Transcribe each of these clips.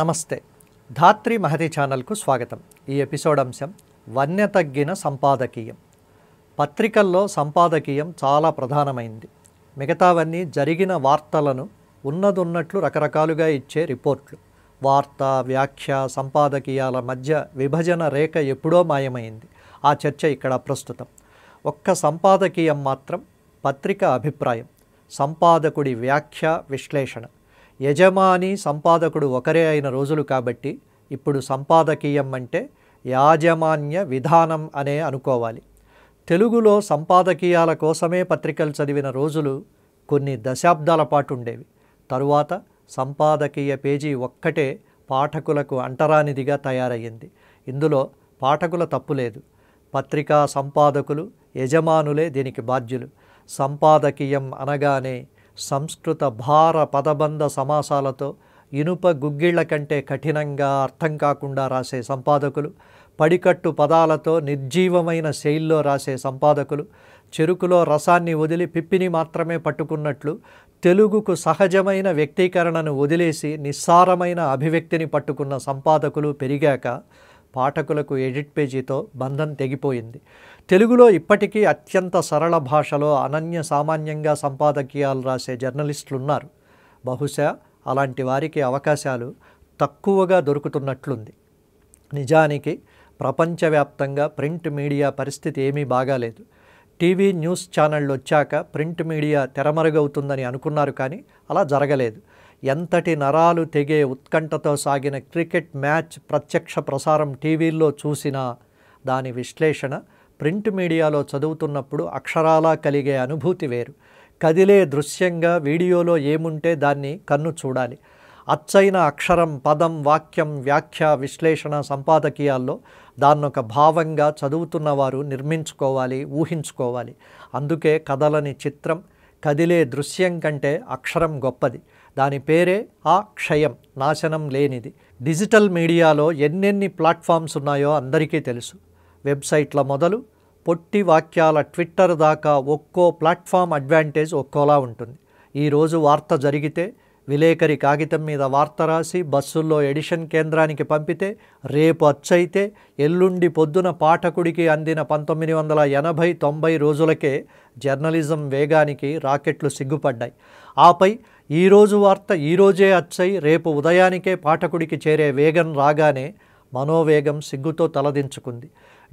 నమస్తే ధాత్రి మహతి ఛానల్కు స్వాగతం ఈ ఎపిసోడ్ అంశం వన్య తగ్గిన సంపాదకీయం పత్రికల్లో సంపాదకీయం చాలా ప్రధానమైంది మిగతావన్నీ జరిగిన వార్తలను ఉన్నదున్నట్లు రకరకాలుగా ఇచ్చే రిపోర్ట్లు వార్త వ్యాఖ్య సంపాదకీయాల మధ్య విభజన రేఖ ఎప్పుడో మాయమైంది ఆ చర్చ ఇక్కడ ప్రస్తుతం ఒక్క సంపాదకీయం మాత్రం పత్రిక అభిప్రాయం సంపాదకుడి వ్యాఖ్య విశ్లేషణ యజమాని సంపాదకుడు ఒకరే అయిన రోజులు కాబట్టి ఇప్పుడు సంపాదకీయం అంటే యాజమాన్య విధానం అనే అనుకోవాలి తెలుగులో సంపాదకీయాల కోసమే పత్రికలు చదివిన రోజులు కొన్ని దశాబ్దాల పాటు ఉండేవి తరువాత సంపాదకీయ పేజీ ఒక్కటే పాఠకులకు అంటరానిదిగా తయారయ్యింది ఇందులో పాఠకుల తప్పు లేదు పత్రికా సంపాదకులు యజమానులే దీనికి బాధ్యులు సంపాదకీయం అనగానే సంస్కృత భార పదబంధ సమాసాలతో ఇనుప గుగ్గిళ్ల కంటే కఠినంగా అర్థం కాకుండా రాసే సంపాదకులు పడికట్టు పదాలతో నిర్జీవమైన శైల్లో రాసే సంపాదకులు చెరుకులో రసాన్ని వదిలి పిప్పిని మాత్రమే పట్టుకున్నట్లు తెలుగుకు సహజమైన వ్యక్తీకరణను వదిలేసి నిస్సారమైన అభివ్యక్తిని పట్టుకున్న సంపాదకులు పెరిగాక పాఠకులకు ఎడిట్ పేజీతో బంధం తెగిపోయింది తెలుగులో ఇప్పటికీ అత్యంత సరళ భాషలో అనన్య సామాన్యంగా సంపాదకీయాలు రాసే జర్నలిస్టులున్నారు బహుశా అలాంటి వారికి అవకాశాలు తక్కువగా దొరుకుతున్నట్లుంది నిజానికి ప్రపంచవ్యాప్తంగా ప్రింట్ మీడియా పరిస్థితి ఏమీ బాగాలేదు టీవీ న్యూస్ ఛానళ్ళు వచ్చాక ప్రింట్ మీడియా తెరమరుగవుతుందని అనుకున్నారు కానీ అలా జరగలేదు ఎంతటి నరాలు తెగే ఉత్కంఠతో సాగిన క్రికెట్ మ్యాచ్ ప్రత్యక్ష ప్రసారం టీవీల్లో చూసిన దాని విశ్లేషణ ప్రింట్ మీడియాలో చదువుతున్నప్పుడు అక్షరాలా కలిగే అనుభూతి వేరు కదిలే దృశ్యంగా వీడియోలో ఏముంటే దాన్ని కన్ను చూడాలి అచ్చైన అక్షరం పదం వాక్యం వ్యాఖ్య విశ్లేషణ సంపాదకీయాల్లో దాన్నొక భావంగా చదువుతున్నవారు నిర్మించుకోవాలి ఊహించుకోవాలి అందుకే కదలని చిత్రం కదిలే దృశ్యం కంటే అక్షరం గొప్పది దాని పేరే ఆ క్షయం నాశనం లేనిది డిజిటల్ మీడియాలో ఎన్నెన్ని ప్లాట్ఫామ్స్ ఉన్నాయో అందరికీ తెలుసు వెబ్సైట్ల మొదలు పొట్టి వాక్యాల ట్విట్టర్ దాకా ఒక్కో ప్లాట్ఫామ్ అడ్వాంటేజ్ ఒక్కోలా ఉంటుంది ఈరోజు వార్త జరిగితే విలేకరి కాగితం మీద వార్త రాసి బస్సుల్లో ఎడిషన్ కేంద్రానికి పంపితే రేపు అచ్చైతే ఎల్లుండి పొద్దున పాఠకుడికి అందిన పంతొమ్మిది వందల ఎనభై తొంభై రోజులకే జర్నలిజం వేగానికి రాకెట్లు సిగ్గుపడ్డాయి ఆపై ఈరోజు వార్త ఈరోజే అచ్చై రేపు ఉదయానికే పాఠకుడికి చేరే వేగం రాగానే మనోవేగం సిగ్గుతో తలదించుకుంది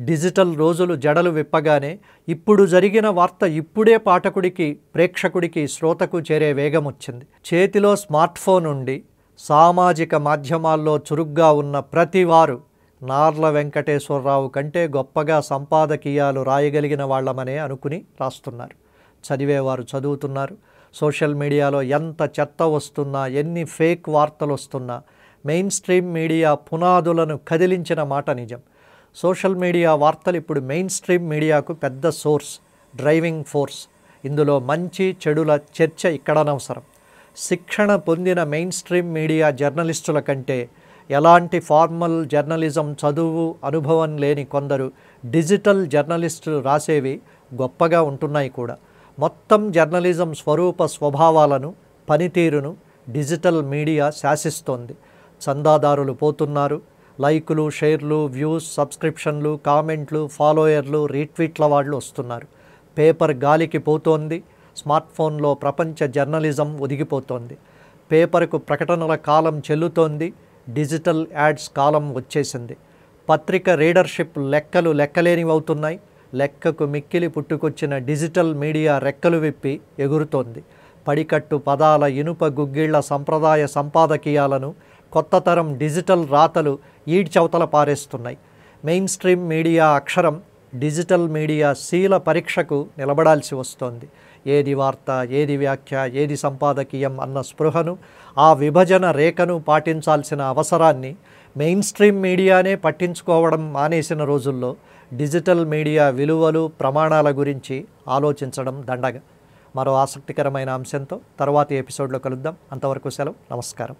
డిజిటల్ రోజులు జడలు విప్పగానే ఇప్పుడు జరిగిన వార్త ఇప్పుడే పాఠకుడికి ప్రేక్షకుడికి శ్రోతకు చేరే వేగం వచ్చింది చేతిలో స్మార్ట్ ఫోన్ ఉండి సామాజిక మాధ్యమాల్లో చురుగ్గా ఉన్న ప్రతివారు నార్ల వెంకటేశ్వరరావు కంటే గొప్పగా సంపాదకీయాలు రాయగలిగిన వాళ్ళమనే అనుకుని రాస్తున్నారు చదివేవారు చదువుతున్నారు సోషల్ మీడియాలో ఎంత చెత్త వస్తున్నా ఎన్ని ఫేక్ వార్తలు వస్తున్నా మెయిన్ స్ట్రీమ్ మీడియా పునాదులను కదిలించిన మాట నిజం సోషల్ మీడియా వార్తలు ఇప్పుడు మెయిన్ స్ట్రీమ్ మీడియాకు పెద్ద సోర్స్ డ్రైవింగ్ ఫోర్స్ ఇందులో మంచి చెడుల చర్చ ఇక్కడనవసరం శిక్షణ పొందిన మెయిన్ స్ట్రీమ్ మీడియా జర్నలిస్టుల కంటే ఎలాంటి ఫార్మల్ జర్నలిజం చదువు అనుభవం లేని కొందరు డిజిటల్ జర్నలిస్టులు రాసేవి గొప్పగా ఉంటున్నాయి కూడా మొత్తం జర్నలిజం స్వరూప స్వభావాలను పనితీరును డిజిటల్ మీడియా శాసిస్తోంది చందాదారులు పోతున్నారు లైకులు షేర్లు వ్యూస్ సబ్స్క్రిప్షన్లు కామెంట్లు ఫాలోయర్లు రీట్వీట్ల వాళ్ళు వస్తున్నారు పేపర్ గాలికి పోతోంది స్మార్ట్ ఫోన్లో ప్రపంచ జర్నలిజం ఒదిగిపోతోంది పేపర్కు ప్రకటనల కాలం చెల్లుతోంది డిజిటల్ యాడ్స్ కాలం వచ్చేసింది పత్రిక రీడర్షిప్ లెక్కలు లెక్కలేనివి అవుతున్నాయి లెక్కకు మిక్కిలి పుట్టుకొచ్చిన డిజిటల్ మీడియా రెక్కలు విప్పి ఎగురుతోంది పడికట్టు పదాల ఇనుప గుగ్గిళ్ల సంప్రదాయ సంపాదకీయాలను కొత్త తరం డిజిటల్ రాతలు ఈడ్చవతల పారేస్తున్నాయి మెయిన్ స్ట్రీమ్ మీడియా అక్షరం డిజిటల్ మీడియా శీల పరీక్షకు నిలబడాల్సి వస్తోంది ఏది వార్త ఏది వ్యాఖ్య ఏది సంపాదకీయం అన్న స్పృహను ఆ విభజన రేఖను పాటించాల్సిన అవసరాన్ని మెయిన్ స్ట్రీమ్ మీడియానే పట్టించుకోవడం మానేసిన రోజుల్లో డిజిటల్ మీడియా విలువలు ప్రమాణాల గురించి ఆలోచించడం దండగ మరో ఆసక్తికరమైన అంశంతో తర్వాతి ఎపిసోడ్లో కలుద్దాం అంతవరకు సెలవు నమస్కారం